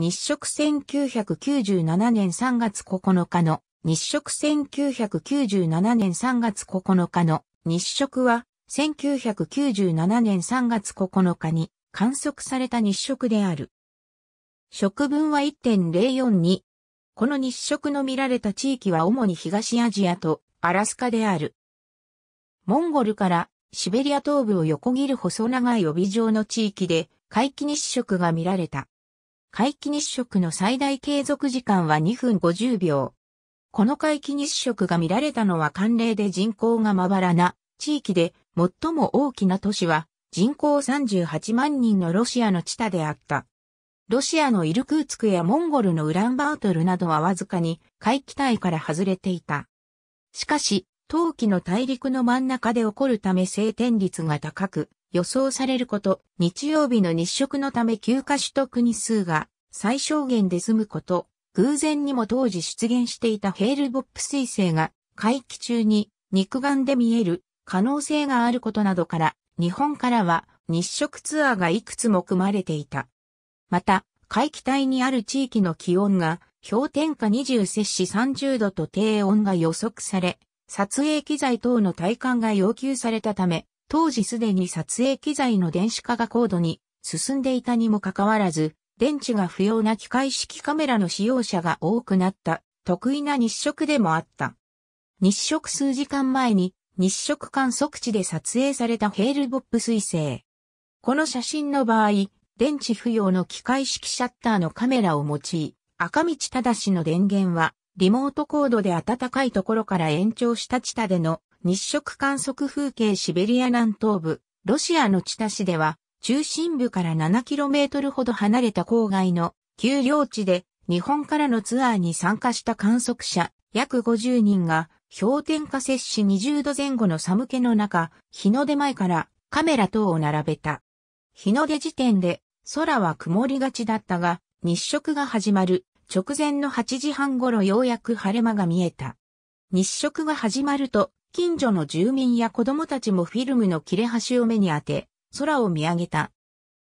日食1997年3月9日の日食1997年3月9日の日食は1997年3月9日に観測された日食である。食分は1.042。この日食の見られた地域は主に東アジアとアラスカである。モンゴルからシベリア東部を横切る細長い帯状の地域で皆既日食が見られた。回帰日食の最大継続時間は2分50秒。この回帰日食が見られたのは寒冷で人口がまばらな地域で最も大きな都市は人口38万人のロシアの地帯であった。ロシアのイルクーツクやモンゴルのウランバートルなどはわずかに回帰帯から外れていた。しかし、冬季の大陸の真ん中で起こるため晴天率が高く、予想されること、日曜日の日食のため休暇取得日数が最小限で済むこと、偶然にも当時出現していたヘールボップ彗星が回帰中に肉眼で見える可能性があることなどから、日本からは日食ツアーがいくつも組まれていた。また、回帰帯にある地域の気温が氷点下20摂氏30度と低温が予測され、撮影機材等の体感が要求されたため、当時すでに撮影機材の電子化が高度に進んでいたにもかかわらず、電池が不要な機械式カメラの使用者が多くなった得意な日食でもあった。日食数時間前に日食観測地で撮影されたヘールボップ彗星。この写真の場合、電池不要の機械式シャッターのカメラを用い、赤道正の電源はリモートコードで暖かいところから延長した地下での日食観測風景シベリア南東部、ロシアのチタ市では、中心部から 7km ほど離れた郊外の丘陵地で日本からのツアーに参加した観測者約50人が氷点下摂氏20度前後の寒気の中、日の出前からカメラ等を並べた。日の出時点で空は曇りがちだったが日食が始まる直前の8時半頃ようやく晴れ間が見えた。日食が始まると近所の住民や子供たちもフィルムの切れ端を目に当て、空を見上げた。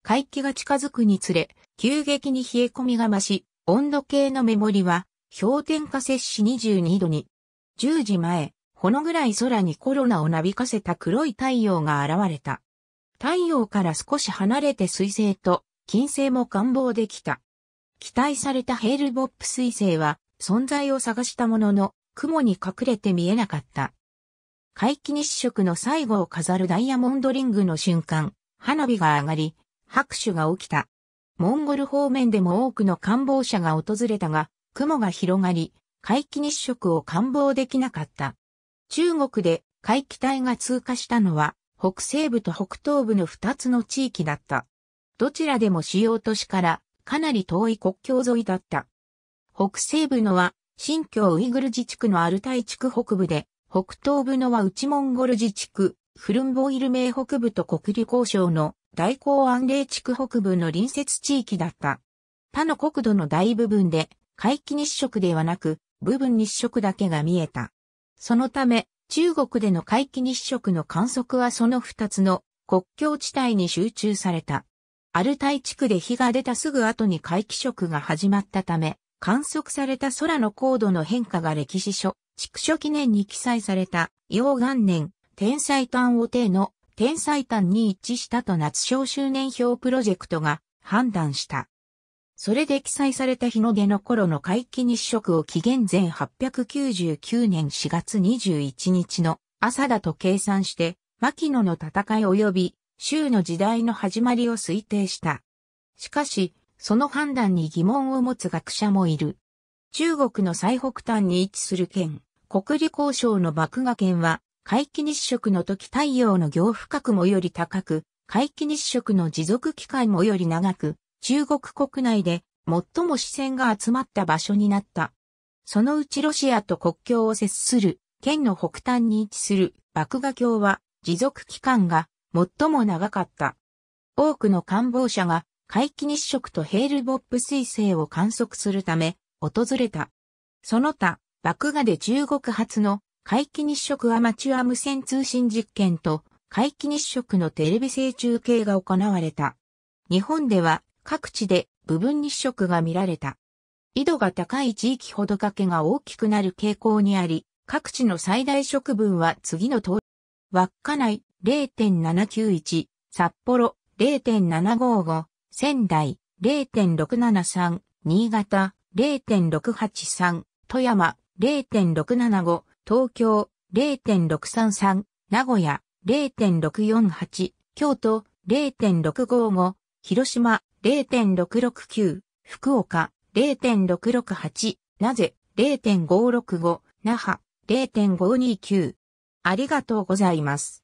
回帰が近づくにつれ、急激に冷え込みが増し、温度計の目盛りは、氷点下摂氏22度に。10時前、ほのぐらい空にコロナをなびかせた黒い太陽が現れた。太陽から少し離れて水星と金星も願望できた。期待されたヘールボップ彗星は存在を探したものの雲に隠れて見えなかった。皆既日食の最後を飾るダイヤモンドリングの瞬間、花火が上がり、拍手が起きた。モンゴル方面でも多くの観望者が訪れたが、雲が広がり、皆既日食を観望できなかった。中国で皆既帯が通過したのは、北西部と北東部の二つの地域だった。どちらでも主要都市からかなり遠い国境沿いだった。北西部のは、新疆ウイグル自治区のアルタイ地区北部で、北東部のは内モンゴル自治区、フルンボイル名北部と国立交渉の大港安嶺地区北部の隣接地域だった。他の国土の大部分で、皆既日食ではなく、部分日食だけが見えた。そのため、中国での皆既日食の観測はその2つの国境地帯に集中された。アルタイ地区で日が出たすぐ後に皆既食が始まったため、観測された空の高度の変化が歴史書、畜書記念に記載された、陽元年、天才丹を帝の天才丹に一致したと夏小周年表プロジェクトが判断した。それで記載された日の出の頃の回帰日食を紀元前899年4月21日の朝だと計算して、牧野の戦い及び、州の時代の始まりを推定した。しかし、その判断に疑問を持つ学者もいる。中国の最北端に位置する県、国理交渉の麦芽圏は、皆既日食の時太陽の行深くもより高く、皆既日食の持続期間もより長く、中国国内で最も視線が集まった場所になった。そのうちロシアと国境を接する、県の北端に位置する麦芽峡は、持続期間が最も長かった。多くの官房者が皆既日食とヘールボップ彗星を観測するため訪れた。その他、麦芽で中国初の回帰日食アマチュア無線通信実験と回帰日食のテレビ制中継が行われた。日本では各地で部分日食が見られた。緯度が高い地域ほど崖が大きくなる傾向にあり、各地の最大食分は次の通り。稚内0.791、札幌0.755、仙台0.673、新潟0.683、富山0.675、東京0.633、名古屋0.648、京都0.655、広島0.669、福岡0.668、なぜ0.565、那覇0.529。ありがとうございます。